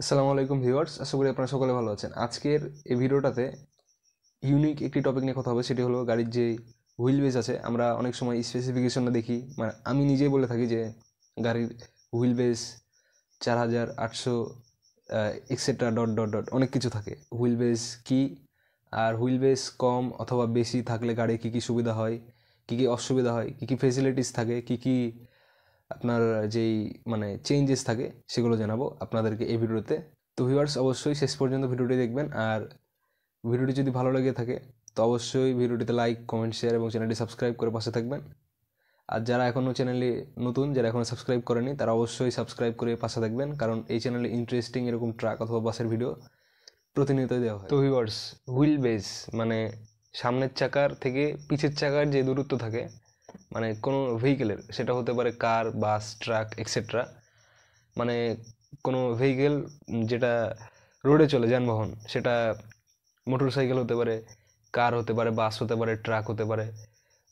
আসসালামু আলাইকুম ভিউয়ার্স আশা করি আপনারা সকলে ভালো আছেন আজকের এই ভিডিওটাতে ইউনিক একটি টপিক নিয়ে কথা হবে সেটি হলো গাড়ির যে হুইল বেস আছে আমরা অনেক সময় স্পেসিফিকেশনটা দেখি মানে আমি নিজেই বলে থাকি যে গাড়ির হুইল বেস চার হাজার আটশো এক্সেট্রা ডট ডট ডট অনেক কিছু থাকে হুইল বেস কী আর হুইল বেস কম অথবা বেশি থাকলে গাড়ি কী কী সুবিধা হয় কী কী অসুবিধা হয় কী কী ফেসিলিটিস থাকে কী কী আপনার যেই মানে চেঞ্জেস থাকে সেগুলো জানাবো আপনাদেরকে এই ভিডিওতে তো ভিউয়ার্স অবশ্যই শেষ পর্যন্ত ভিডিওটি দেখবেন আর ভিডিওটি যদি ভালো লেগে থাকে তো অবশ্যই ভিডিওটিতে লাইক কমেন্ট শেয়ার এবং চ্যানেলটি সাবস্ক্রাইব করে পাশে থাকবেন আর যারা এখনও চ্যানেলে নতুন যারা এখনও সাবস্ক্রাইব করেনি তারা অবশ্যই সাবস্ক্রাইব করে পাশে থাকবেন কারণ এই চ্যানেলে ইন্টারেস্টিং এরকম ট্রাক অথবা বাসের ভিডিও প্রতিনিয়তই দেওয়া হয় তো ভিউয়ার্স হুইল বেস মানে সামনের চাকার থেকে পিছের চাকার যে দূরত্ব থাকে মানে কোনো ভেহিকেলের সেটা হতে পারে কার বাস ট্রাক এক্সেট্রা মানে কোনো ভেহিকেল যেটা রোডে চলে যানবাহন সেটা মোটর সাইকেল হতে পারে কার হতে পারে বাস হতে পারে ট্রাক হতে পারে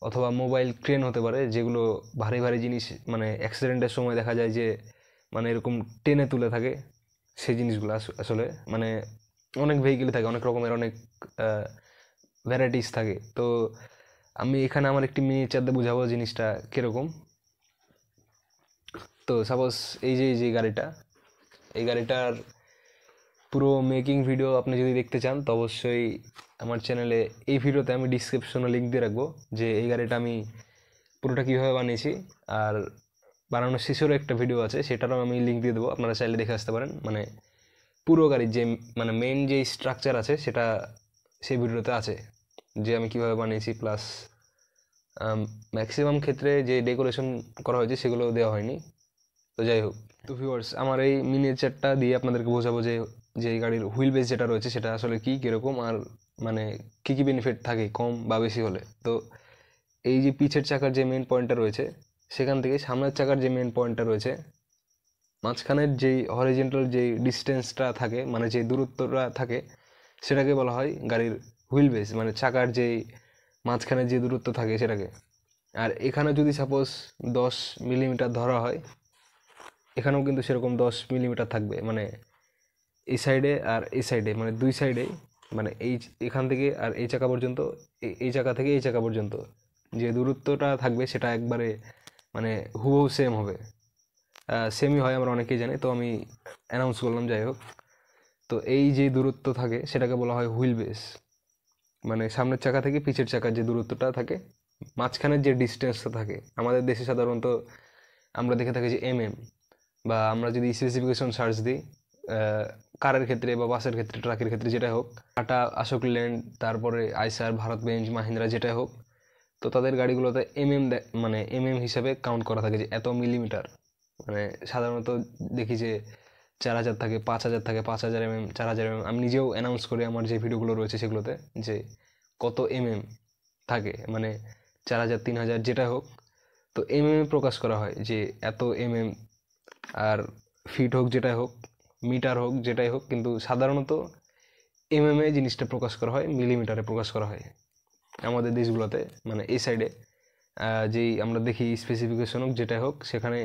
অথবা মোবাইল ক্রেন হতে পারে যেগুলো ভারী ভারী জিনিস মানে অ্যাক্সিডেন্টের সময় দেখা যায় যে মানে এরকম টেনে তুলে থাকে সেই জিনিসগুলো আসলে মানে অনেক ভেহিকেল থাকে অনেক রকমের অনেক ভ্যারাইটিস থাকে তো আমি এখানে আমার একটি মিনিচার বোঝাবো জিনিসটা কীরকম তো সাপোজ এই যে এই যে গাড়িটা এই গাড়িটার পুরো মেকিং ভিডিও আপনি যদি দেখতে চান তো অবশ্যই আমার চ্যানেলে এই ভিডিওতে আমি ডিসক্রিপশনে লিঙ্ক দিয়ে রাখবো যে এই গাড়িটা আমি পুরোটা কীভাবে বানিয়েছি আর বানানোর শিশুরও একটা ভিডিও আছে সেটারও আমি লিঙ্ক দিয়ে দেবো আপনারা চাইলে দেখে আসতে পারেন মানে পুরো গাড়ির যে মানে মেন যে স্ট্রাকচার আছে সেটা সেই ভিডিওতে আছে যে আমি কীভাবে বানিয়েছি প্লাস ম্যাক্সিমাম ক্ষেত্রে যে ডেকোরেশন করা হয়েছে সেগুলো দেওয়া হয়নি তো যাই হোক তো ভিউয়ার্স আমার এই মিনিয়েচারটা দিয়ে আপনাদেরকে বোঝাবো যে যে গাড়ির হুইল বেস যেটা রয়েছে সেটা আসলে কী কীরকম আর মানে কী কী বেনিফিট থাকে কম বা বেশি হলে তো এই যে পিছের চাকার যে মেন পয়েন্টটা রয়েছে সেখান থেকে সামনের চাকার যে মেন পয়েন্টটা রয়েছে মাঝখানের যেই হরিজেন্টাল যেই ডিস্টেন্সটা থাকে মানে যে দূরত্বটা থাকে সেটাকে বলা হয় গাড়ির হুইল বেস মানে চাকার যেই মাঝখানে যে দূরত্ব থাকে সেটাকে আর এখানে যদি সাপোজ দশ মিলিমিটার ধরা হয় এখানেও কিন্তু সেরকম দশ মিলিমিটার থাকবে মানে এই সাইডে আর এই সাইডে মানে দুই সাইডে মানে এই এখান থেকে আর এই চাকা পর্যন্ত এই চাকা থেকে এই চাকা পর্যন্ত যে দূরত্বটা থাকবে সেটা একবারে মানে হুবহু সেম হবে সেমই হয় আমরা অনেকেই জানি তো আমি অ্যানাউন্স করলাম যাই হোক তো এই যে দূরত্ব থাকে সেটাকে বলা হয় হুইল বেস মানে সামনের চাকা থেকে পিছের চাকার যে দূরত্বটা থাকে মাঝখানের যে ডিস্টেন্সটা থাকে আমাদের দেশে সাধারণত আমরা দেখে থাকি যে এম এম বা আমরা যদি স্পেসিফিকেশন সার্চ দিই কারের ক্ষেত্রে বা বাসের ক্ষেত্রে ট্রাকের ক্ষেত্রে যেটাই হোক টাটা অশোক ল্যান্ড তারপরে আইসার ভারত বেঞ্চ মাহিন্দ্রা যেটাই হোক তো তাদের গাড়িগুলোতে এম এম মানে এম এম হিসাবে কাউন্ট করা থাকে যে এত মিলিমিটার মানে সাধারণত দেখি যে চার হাজার থাকে পাঁচ হাজার থাকে পাঁচ হাজার এমএম চার হাজার এম এম আমি নিজেও অ্যানাউন্স করি আমার যে ভিডিওগুলো রয়েছে সেগুলোতে যে কত এমএম থাকে মানে চার হাজার তিন হাজার যেটা হোক তো এমএমে প্রকাশ করা হয় যে এত এমএম আর ফিট হোক যেটাই হোক মিটার হোক যেটাই হোক কিন্তু সাধারণত এমএমএ জিনিসটা প্রকাশ করা হয় মিলিমিটারে প্রকাশ করা হয় আমাদের দেশগুলোতে মানে এই সাইডে যেই আমরা দেখি স্পেসিফিকেশন হোক যেটাই হোক সেখানে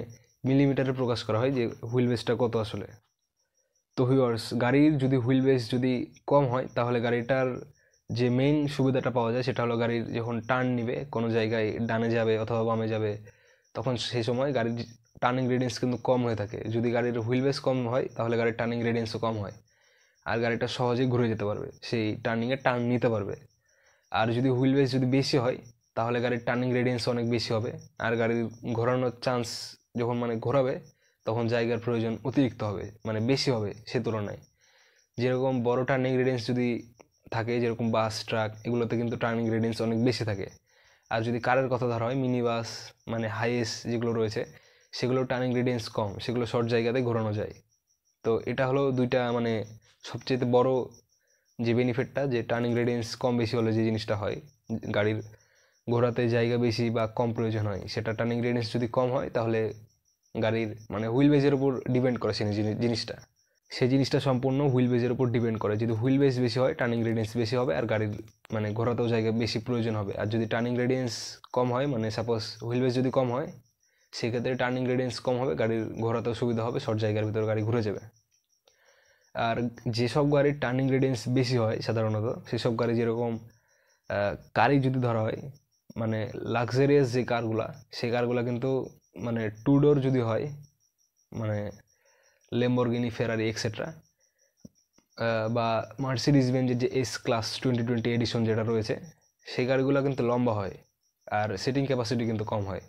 মিলিমিটারে প্রকাশ করা হয় যে হুইল বেসটা কত আসলে তো হুইয়ার্স গাড়ির যদি হুইল বেস যদি কম হয় তাহলে গাড়িটার যে মেইন সুবিধাটা পাওয়া যায় সেটা হলো গাড়ির যখন টার্ন নিবে কোনো জায়গায় ডানে যাবে অথবা বামে যাবে তখন সেই সময় গাড়ির টার্নিং রেডিয়েন্স কিন্তু কম হয়ে থাকে যদি গাড়ির হুইল বেস কম হয় তাহলে গাড়ির টার্নিং রেডিয়েন্সও কম হয় আর গাড়িটা সহজেই ঘুরে যেতে পারবে সেই টার্নিংয়ে টার্ন নিতে পারবে আর যদি হুইল বেস যদি বেশি হয় তাহলে গাড়ির টার্নিং রেডিয়েন্স অনেক বেশি হবে আর গাড়ির ঘোরানোর চান্স যখন মানে ঘোরাবে তখন জায়গার প্রয়োজন অতিরিক্ত হবে মানে বেশি হবে সে তুলনায় যেরকম বড় টার্নিং রেডিয়েন্স যদি থাকে যেরকম বাস ট্রাক এগুলোতে কিন্তু টার্নিং রেডিয়েন্স অনেক বেশি থাকে আর যদি কারের কথা ধরা হয় মিনি বাস মানে হাইয়েস্ট যেগুলো রয়েছে সেগুলো টার্নিং রেডিয়েন্স কম সেগুলো শর্ট জায়গাতে ঘোরানো যায় তো এটা হলো দুইটা মানে সবচেয়ে বড় যে বেনিফিটটা যে টার্নিং রেডিয়েন্স কম বেশি হলে যে জিনিসটা হয় গাড়ির ঘোরাতে জায়গা বেশি বা কম প্রয়োজন হয় সেটা টার্নিং রেডিয়েন্স যদি কম হয় তাহলে গাড়ির মানে হুইল বেজের উপর ডিপেন্ড করে সেই জিনিসটা সেই জিনিসটা সম্পূর্ণ হুইল বেজের উপর ডিপেন্ড করে যদি হুইল বেজ বেশি হয় টার্নিং রেডিয়েন্স বেশি হবে আর গাড়ির মানে ঘোরাতেও জায়গা বেশি প্রয়োজন হবে আর যদি টার্নিং রেডিয়েন্স কম হয় মানে সাপোজ হুইল বেজ যদি কম হয় সেক্ষেত্রে টার্নিং রেডিয়েন্স কম হবে গাড়ির ঘোরাতেও সুবিধা হবে শর্ট জায়গার ভিতরে গাড়ি ঘুরে যাবে আর যেসব গাড়ির টার্নিং রেডিয়েন্স বেশি হয় সাধারণত সেসব গাড়ি যেরকম কারই যদি ধরা হয় মানে লাক্সারিয়াস যে কারগুলা সেই কারগুলা কিন্তু মানে টু ডোর যদি হয় মানে লেম্বরগিনি ফেরারি এক্সেট্রা বা মার্সিডিজ বেঞ্জের যে S class twenty twenty edition যেটা রয়েছে সেই গাড়িগুলো কিন্তু লম্বা হয় আর সিটিং ক্যাপাসিটি কিন্তু কম হয়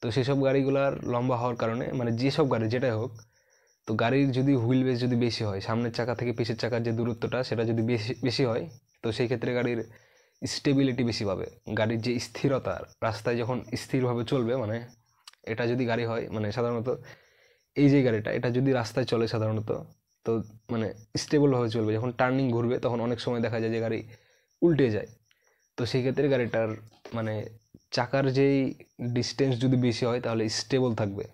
তো সেসব গাড়িগুলার লম্বা হওয়ার কারণে মানে যেসব গাড়ি যেটাই হোক তো গাড়ির যদি হুইল বেস যদি বেশি হয় সামনের চাকা থেকে পিছের চাকার যে দূরত্বটা সেটা যদি বেশি বেশি হয় তো সেই ক্ষেত্রে গাড়ির স্টেবিলিটি বেশি পাবে গাড়ির যে স্থিরতা রাস্তায় যখন স্থিরভাবে চলবে মানে এটা যদি গাড়ি হয় মানে সাধারণত এই যে গাড়িটা এটা যদি রাস্তায় চলে সাধারণত তো মানে স্টেবলভাবে চলবে যখন টার্নিং ঘুরবে তখন অনেক সময় দেখা যায় যে গাড়ি উল্টে যায় তো সেই ক্ষেত্রে গাড়িটার মানে চাকার যেই ডিস্টেন্স যদি বেশি হয় তাহলে স্টেবল থাকবে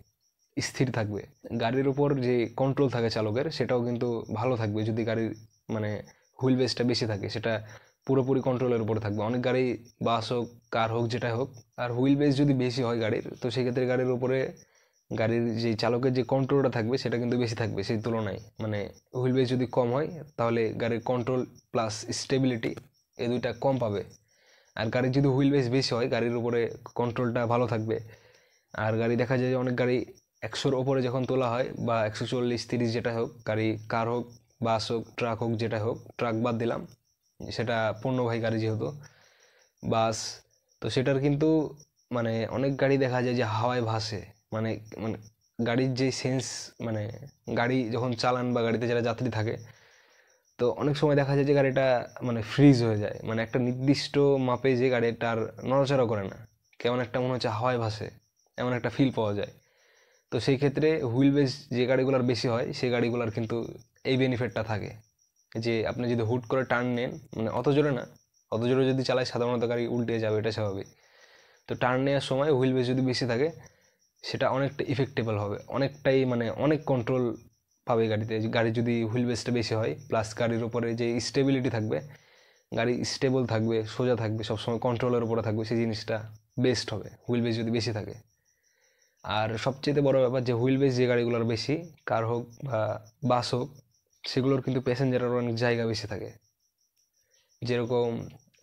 স্থির থাকবে গাড়ির ওপর যে কন্ট্রোল থাকে চালকের সেটাও কিন্তু ভালো থাকবে যদি গাড়ির মানে হুইল বেসটা বেশি থাকে সেটা পুরোপুরি কন্ট্রোলের উপরে থাকবে অনেক গাড়ি বাস হোক কার হোক যেটাই হোক আর হুইল বেস যদি বেশি হয় গাড়ির তো সেক্ষেত্রে গাড়ির উপরে গাড়ির যে চালকের যে কন্ট্রোলটা থাকবে সেটা কিন্তু বেশি থাকবে সেই তুলনায় মানে হুইল বেস যদি কম হয় তাহলে গাড়ির কন্ট্রোল প্লাস স্টেবিলিটি এ দুইটা কম পাবে আর গাড়ির যদি হুইল বেস বেশি হয় গাড়ির উপরে কন্ট্রোলটা ভালো থাকবে আর গাড়ি দেখা যায় যে অনেক গাড়ি একশোর ওপরে যখন তোলা হয় বা একশো চল্লিশ তিরিশ যেটা হোক গাড়ি কার হোক বাস হোক ট্রাক হোক যেটা হোক ট্রাক বাদ দিলাম সেটা পণ্যবাহী যেহেতু বাস তো সেটার কিন্তু মানে অনেক গাড়ি দেখা যায় যে হাওয়ায় ভাসে মানে মানে গাড়ির যে সেন্স মানে গাড়ি যখন চালান বা গাড়িতে যারা যাত্রী থাকে তো অনেক সময় দেখা যায় যে গাড়িটা মানে ফ্রিজ হয়ে যায় মানে একটা নির্দিষ্ট মাপে যে গাড়িটা আর নড়াচড়া করে না কেমন একটা মনে হচ্ছে হাওয়ায় ভাসে এমন একটা ফিল পাওয়া যায় তো সেই ক্ষেত্রে হুইল বেস যে গাড়িগুলোর বেশি হয় সেই গাড়িগুলোর কিন্তু এই বেনিফিটটা থাকে যে আপনি যদি হুট করে টার্ন নেন মানে অত জোরে না অত জোরে যদি চালায় সাধারণত গাড়ি উল্টে যাবে এটা স্বাভাবিক তো টার্ন নেওয়ার সময় হুইল বেস যদি বেশি থাকে সেটা অনেকটা ইফেক্টেবল হবে অনেকটাই মানে অনেক কন্ট্রোল পাবে গাড়িতে গাড়ি যদি হুইল বেসটা বেশি হয় প্লাস গাড়ির ওপরে যে স্টেবিলিটি থাকবে গাড়ি স্টেবল থাকবে সোজা থাকবে সবসময় কন্ট্রোলের ওপরে থাকবে সেই জিনিসটা বেস্ট হবে হুইল বেস যদি বেশি থাকে আর সবচেয়ে বড় ব্যাপার যে হুইল বেস যে গাড়িগুলোর বেশি কার হোক বা বাস হোক সেগুলোর কিন্তু প্যাসেঞ্জারের অনেক জায়গা বেশি থাকে যেরকম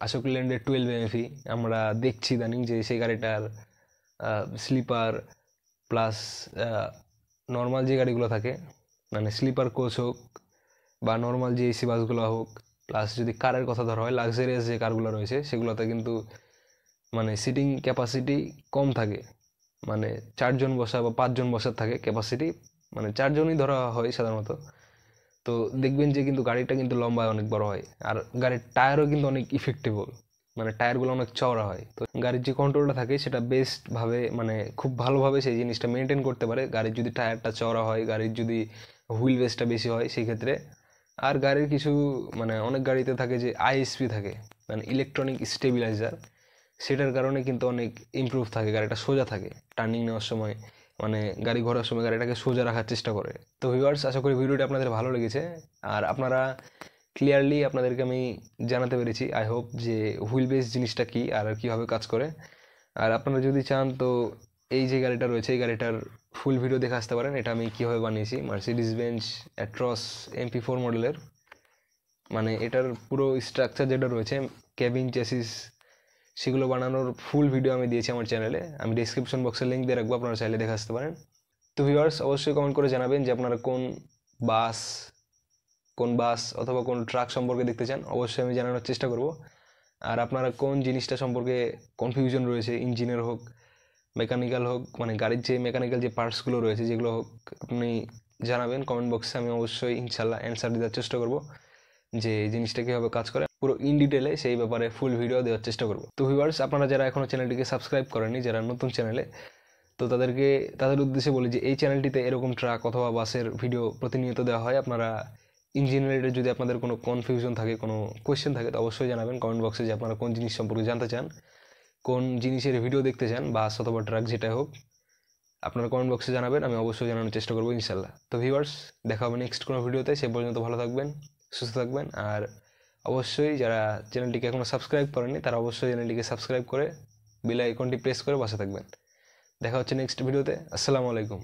আশোক ল্যান্ডের টুয়েলভ এমএফি e, আমরা দেখছি ইদানিং যে সেই গাড়িটার স্লিপার প্লাস নর্মাল যে গাড়িগুলো থাকে মানে স্লিপার কোচ হোক বা নর্মাল যে এসি বাসগুলো হোক প্লাস যদি কারের কথা ধরা হয় লাক্সারিয়াস যে কারগুলো রয়েছে সেগুলোতে কিন্তু মানে সিটিং ক্যাপাসিটি কম থাকে মানে চারজন বসা বা পাঁচজন বসার থাকে ক্যাপাসিটি মানে চারজনই ধরা হয় সাধারণত তো দেখবেন যে কিন্তু গাড়িটা কিন্তু লম্বা অনেক বড় হয় আর গাড়ির টায়ারও কিন্তু অনেক ইফেক্টিবল মানে টায়ারগুলো অনেক চওড়া হয় তো গাড়ির যে কন্ট্রোলটা থাকে সেটা বেস্টভাবে মানে খুব ভালোভাবে সেই জিনিসটা মেনটেন করতে পারে গাড়ির যদি টায়ারটা চওড়া হয় গাড়ির যদি হুইল বেসটা বেশি হয় সেই ক্ষেত্রে আর গাড়ির কিছু মানে অনেক গাড়িতে থাকে যে আইএসপি থাকে মানে ইলেকট্রনিক স্টেবিলাইজার সেটার কারণে কিন্তু অনেক ইমপ্রুভ থাকে গাড়িটা সোজা থাকে টার্নিং নেওয়ার সময় মানে গাড়ি ঘোরার সময় গাড়িটাকে সোজা রাখার চেষ্টা করে তো ভিউয়ার্স আশা করি ভিডিওটি আপনাদের ভালো লেগেছে আর আপনারা ক্লিয়ারলি আপনাদেরকে আমি জানাতে পেরেছি আই হোপ যে হুইল বেস জিনিসটা কী আর কীভাবে কাজ করে আর আপনারা যদি চান তো এই যে গাড়িটা রয়েছে এই গাড়িটার ফুল ভিডিও দেখে আসতে পারেন এটা আমি কীভাবে বানিয়েছি মার্সিডিস বেঞ্চ অ্যাট্রস এমপি ফোর মডেলের মানে এটার পুরো স্ট্রাকচার যেটা রয়েছে ক্যাবিন চেসিস সেগুলো বানানোর ফুল ভিডিও আমি দিয়েছি আমার চ্যানেলে আমি ডিসক্রিপশন বক্সে লিঙ্ক দিয়ে রাখবো আপনারা চাইলে দেখে আসতে পারেন তো ভিউয়ার্স অবশ্যই কমেন্ট করে জানাবেন যে আপনারা কোন বাস কোন বাস অথবা কোন ট্রাক সম্পর্কে দেখতে চান অবশ্যই আমি জানানোর চেষ্টা করব আর আপনারা কোন জিনিসটা সম্পর্কে কনফিউশন রয়েছে ইঞ্জিনের হোক মেকানিক্যাল হোক মানে গাড়ির যে মেকানিক্যাল যে পার্টসগুলো রয়েছে যেগুলো হোক আপনি জানাবেন কমেন্ট বক্সে আমি অবশ্যই ইনশাল্লাহ অ্যান্সার দেওয়ার চেষ্টা করব যে জিনিসটা কীভাবে কাজ করে পুরো ইন ডিটেলে সেই ব্যাপারে ফুল ভিডিও দেওয়ার চেষ্টা করব তো ভিউয়ার্স আপনারা যারা এখনও চ্যানেলটিকে সাবস্ক্রাইব করেননি যারা নতুন চ্যানেলে তো তাদেরকে তাদের উদ্দেশ্যে বলি যে এই চ্যানেলটিতে এরকম ট্রাক অথবা বাসের ভিডিও প্রতিনিয়ত দেওয়া হয় আপনারা ইঞ্জিন যদি আপনাদের কোনো কনফিউশন থাকে কোনো কোয়েশ্চেন থাকে তো অবশ্যই জানাবেন কমেন্ট বক্সে যে আপনারা কোন জিনিস সম্পর্কে জানতে চান কোন জিনিসের ভিডিও দেখতে চান বাস অথবা ট্রাক যেটাই হোক আপনারা কমেন্ট বক্সে জানাবেন আমি অবশ্যই জানানোর চেষ্টা করবো ইনশাল্লাহ তো ভিউয়ার্স দেখা হবে নেক্সট কোনো ভিডিওতে সে পর্যন্ত ভালো থাকবেন সুস্থ থাকবেন আর অবশ্যই যারা চ্যানেলটিকে এখনও সাবস্ক্রাইব করেনি তারা অবশ্যই চ্যানেলটিকে সাবস্ক্রাইব করে বেল আইকনটি প্রেস করে বসে থাকবেন দেখা হচ্ছে নেক্সট ভিডিওতে আসসালামু আলাইকুম